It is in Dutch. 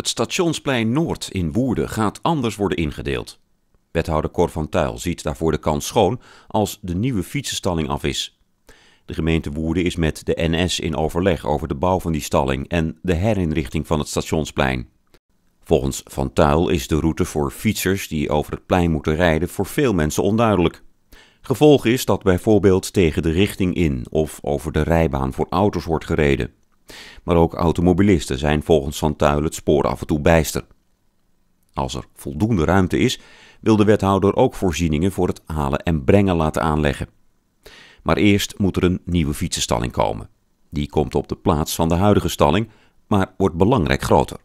Het stationsplein Noord in Woerden gaat anders worden ingedeeld. Wethouder Cor van Tuil ziet daarvoor de kans schoon als de nieuwe fietsenstalling af is. De gemeente Woerden is met de NS in overleg over de bouw van die stalling en de herinrichting van het stationsplein. Volgens Van Tuil is de route voor fietsers die over het plein moeten rijden voor veel mensen onduidelijk. Gevolg is dat bijvoorbeeld tegen de richting in of over de rijbaan voor auto's wordt gereden. Maar ook automobilisten zijn volgens Van Tuil het spoor af en toe bijster. Als er voldoende ruimte is, wil de wethouder ook voorzieningen voor het halen en brengen laten aanleggen. Maar eerst moet er een nieuwe fietsenstalling komen. Die komt op de plaats van de huidige stalling, maar wordt belangrijk groter.